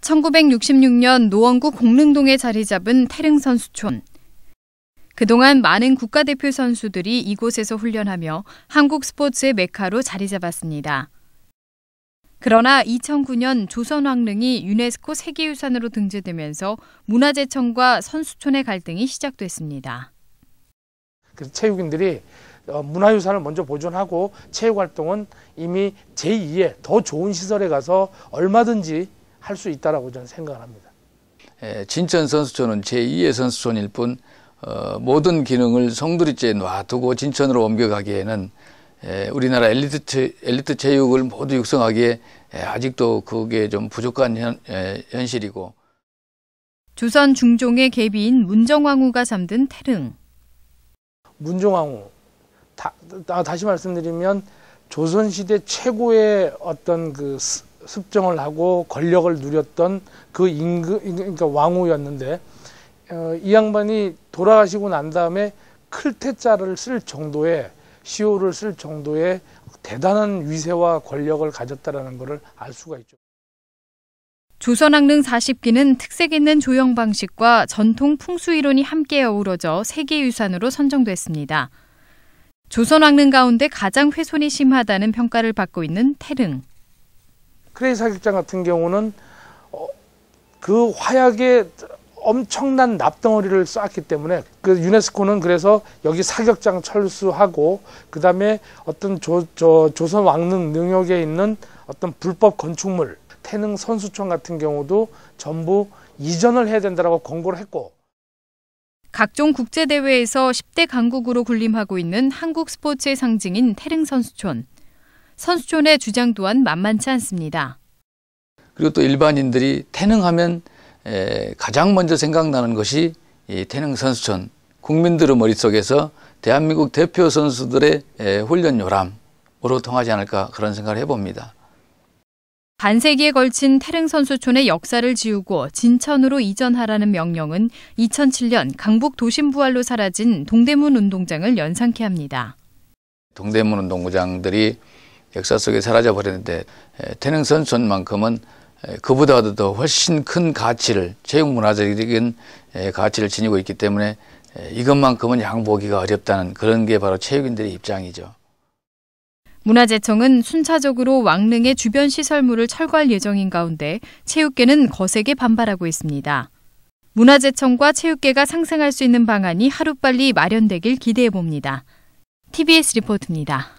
1966년 노원구 공릉동에 자리 잡은 태릉 선수촌. 그동안 많은 국가대표 선수들이 이곳에서 훈련하며 한국 스포츠의 메카로 자리 잡았습니다. 그러나 2009년 조선왕릉이 유네스코 세계유산으로 등재되면서 문화재청과 선수촌의 갈등이 시작됐습니다. 그래서 체육인들이 어, 문화유산을 먼저 보존하고 체육활동은 이미 제2의 더 좋은 시설에 가서 얼마든지 할수 있다라고 저는 생각을 합니다. 예, 진천 선수촌은 제2의 선수촌일 뿐 어, 모든 기능을 송두리째 놔두고 진천으로 옮겨가기에는 에, 예, 우리나라 엘리트, 체, 엘리트 체육을 모두 육성하기에 에, 예, 아직도 그게 좀 부족한 현, 현실이고 조선 중종의 계비인 문정왕후가 잠든 태릉. 문정왕후 다, 아, 다, 시 말씀드리면 조선시대 최고의 어떤 그 스, 습정을 하고 권력을 누렸던 그 임금, 그러니까 왕후였는데 어, 이 양반이 돌아가시고 난 다음에 클테자를 쓸 정도의 시호를 쓸 정도의 대단한 위세와 권력을 가졌다라는 것을 알 수가 있죠. 조선왕릉 40기는 특색 있는 조형 방식과 전통 풍수 이론이 함께 어우러져 세계유산으로 선정됐습니다. 조선왕릉 가운데 가장 훼손이 심하다는 평가를 받고 있는 태릉. 크레이 사격장 같은 경우는 어, 그 화약에 엄청난 납덩어리를 쌓았기 때문에 그 유네스코는 그래서 여기 사격장 철수하고 그 다음에 어떤 조, 조, 조선 왕릉 능역에 있는 어떤 불법 건축물 태릉 선수촌 같은 경우도 전부 이전을 해야 된다라고 권고를 했고 각종 국제대회에서 10대 강국으로 군림하고 있는 한국 스포츠의 상징인 태릉 선수촌. 선수촌의 주장 또한 만만치 않습니다. 그리고 또 일반인들이 태능하면 가장 먼저 생각나는 것이 태능 선수촌 국민들의 머릿속에서 대한민국 대표 선수들의 훈련 요람으로 통하지 않을까 그런 생각을 해봅니다. 반세기에 걸친 태릉 선수촌의 역사를 지우고 진천으로 이전하라는 명령은 2007년 강북 도심 부활로 사라진 동대문 운동장을 연상케 합니다. 동대문 운동장들이 역사 속에 사라져 버렸는데 태릉 선손만큼은 그보다도 더 훨씬 큰 가치를 체육 문화적인 가치를 지니고 있기 때문에 이것만큼은 양보기가 어렵다는 그런 게 바로 체육인들의 입장이죠. 문화재청은 순차적으로 왕릉의 주변 시설물을 철거할 예정인 가운데 체육계는 거세게 반발하고 있습니다. 문화재청과 체육계가 상생할 수 있는 방안이 하루빨리 마련되길 기대해 봅니다. TBS 리포트입니다.